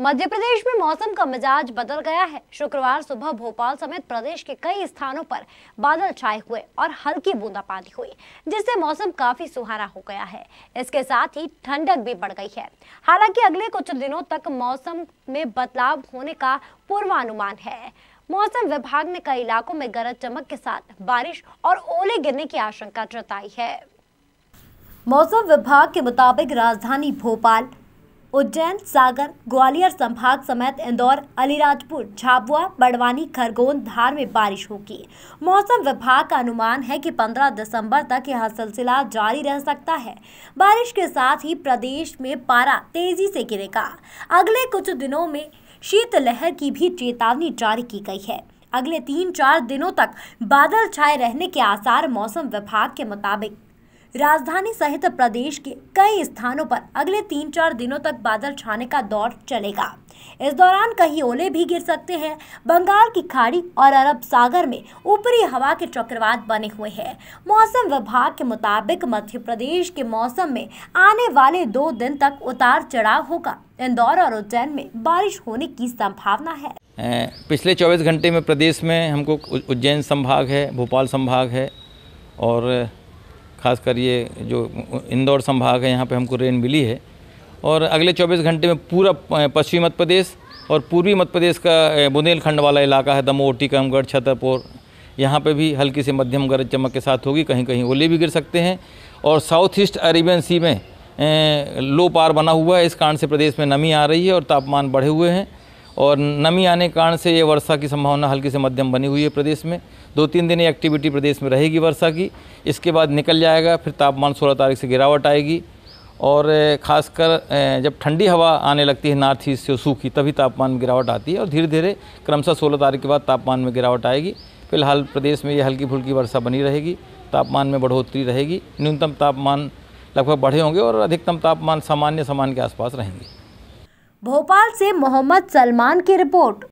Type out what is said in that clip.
मध्य प्रदेश में मौसम का मिजाज बदल गया है शुक्रवार सुबह भोपाल समेत प्रदेश के कई स्थानों पर बादल छाए हुए और हल्की बूंदाबांदी हुई जिससे मौसम काफी सुहाना हो गया है इसके साथ ही ठंडक भी बढ़ गई है हालांकि अगले कुछ दिनों तक मौसम में बदलाव होने का पूर्वानुमान है मौसम विभाग ने कई इलाकों में गरज चमक के साथ बारिश और ओले गिरने की आशंका जताई है मौसम विभाग के मुताबिक राजधानी भोपाल उज्जैन सागर ग्वालियर संभाग समेत इंदौर अलीराजपुर झाबुआ बड़वानी खरगोन धार में बारिश होगी मौसम विभाग का अनुमान है कि 15 दिसंबर तक यह सिलसिला जारी रह सकता है बारिश के साथ ही प्रदेश में पारा तेजी से गिरेगा अगले कुछ दिनों में शीतलहर की भी चेतावनी जारी की गई है अगले तीन चार दिनों तक बादल छाए रहने के आसार मौसम विभाग के मुताबिक राजधानी सहित प्रदेश के कई स्थानों पर अगले तीन चार दिनों तक बादल छाने का दौर चलेगा इस दौरान कहीं ओले भी गिर सकते हैं बंगाल की खाड़ी और अरब सागर में ऊपरी हवा के चक्रवात बने हुए हैं मौसम विभाग के मुताबिक मध्य प्रदेश के मौसम में आने वाले दो दिन तक उतार चढ़ाव होगा इंदौर और उज्जैन में बारिश होने की संभावना है पिछले चौबीस घंटे में प्रदेश में हमको उज्जैन संभाग है भोपाल संभाग है और खासकर ये जो इंदौर संभाग है यहाँ पे हमको रेन मिली है और अगले 24 घंटे में पूरा पश्चिमी मध्य प्रदेश और पूर्वी मध्य प्रदेश का बुंदेलखंड वाला इलाका है दमोह टीकमगढ़ छतरपुर यहाँ पे भी हल्की से मध्यम गरज चमक के साथ होगी कहीं कहीं ओले भी गिर सकते हैं और साउथ ईस्ट अरेबियन सी में लो पार बना हुआ है इस कारण से प्रदेश में नमी आ रही है और तापमान बढ़े हुए हैं और नमी आने के कारण से ये वर्षा की संभावना हल्की से मध्यम बनी हुई है प्रदेश में दो तीन दिन ये एक्टिविटी प्रदेश में रहेगी वर्षा की इसके बाद निकल जाएगा फिर तापमान सोलह तारीख से गिरावट आएगी और ख़ासकर जब ठंडी हवा आने लगती है नॉर्थ ईस्ट से सूखी तभी तापमान में गिरावट आती है और धीरे धीरे क्रमशः सोलह तारीख के बाद तापमान में गिरावट आएगी फिलहाल प्रदेश में ये हल्की फुल्की वर्षा बनी रहेगी तापमान में बढ़ोतरी रहेगी न्यूनतम तापमान लगभग बढ़े होंगे और अधिकतम तापमान सामान्य सामान के आसपास रहेंगे भोपाल से मोहम्मद सलमान की रिपोर्ट